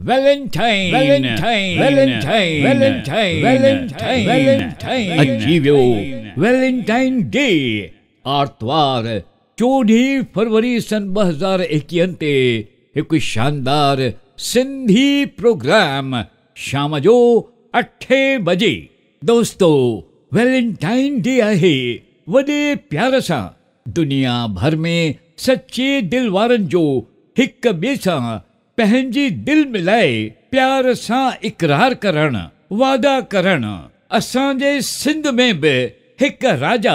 Valentine, Valentine, Valentine, Valentine, Valentine, Valentine, अजीवियो Valentine day फरवरी सन ॿ हज़ार एकवीह शानदार सिंधी प्रोग्राम शाम जो अठे बजे दोस्तों वैलेंटाइन डे आहे वडे प्यार सा दुनिया भर में सच्चे दिलि वारनि जो हिक बेसा पहनजी दिल मिलाए प्यार सा इकरार करण वादा करणु असांजे सिंध में बे हिकु राजा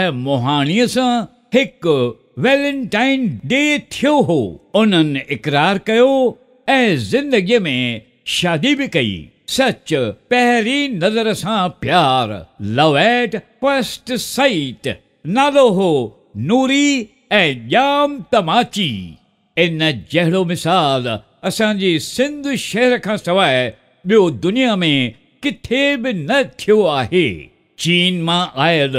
ए मोहानी सा हिकु वैलेंटाइन डे थियो हो उनन इकरार कयो ए जिंदगी में शादी भी कई सच पहरी नज़र सा प्यार लव एट फर्स्ट साइट नालो हो नूरी ए जाम तमाची इन जहिड़ो मिसाल असांजे सिंध शहर खां सवाइ ॿियो दुनिया में किथे बि न थियो आहे चीन मां आयल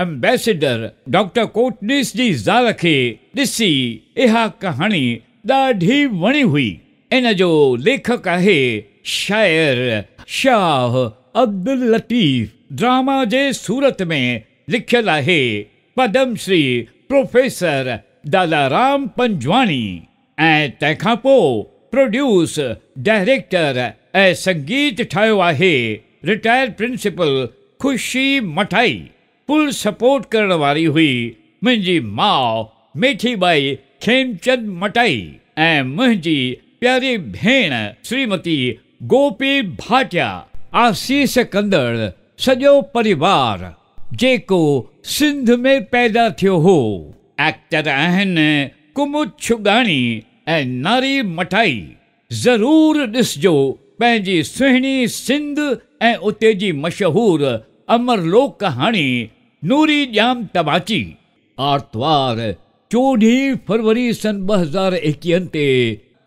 एम्बेसिडर डॉक्टर कोटनीस जी ज़ाल खे ॾिसी इहा कहाणी ॾाढी वणी हुई इन जो लेखक आहे शायर शाह अब्दुल लतीफ़ ड्रामा जे सूरत में लिखियलु आहे पद्म श्री प्रोफेसर दादा राम पंजवाणी ए तंहिंखां पो प्रोड्यूस डायरेक्टर ए संगीत ठायो आहे रिटायर्ड प्रिंसिपल ख़ुशी मठाई फुल सपोर्ट करण वाली हुई मुंजी माओ मेठी बाई खेमचंद मटाई ए मुंजी प्यारी भेण श्रीमती गोपी भाटिया आशीष कंदड़ सजो परिवार जेको सिंध में पैदा थियो हो एक्टर आहिनि कुमुद छुगाणी ऐं नारी मठाई दिस जो पंहिंजी सुहिणी सिंध ए उते जी मशहूरु अमरलोक कहानी नूरी जाम तबाची आर्तवार चोॾहीं फरवरी सन बजार हज़ार ते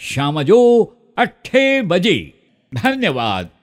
शाम जो अठे बजे धन्यवाद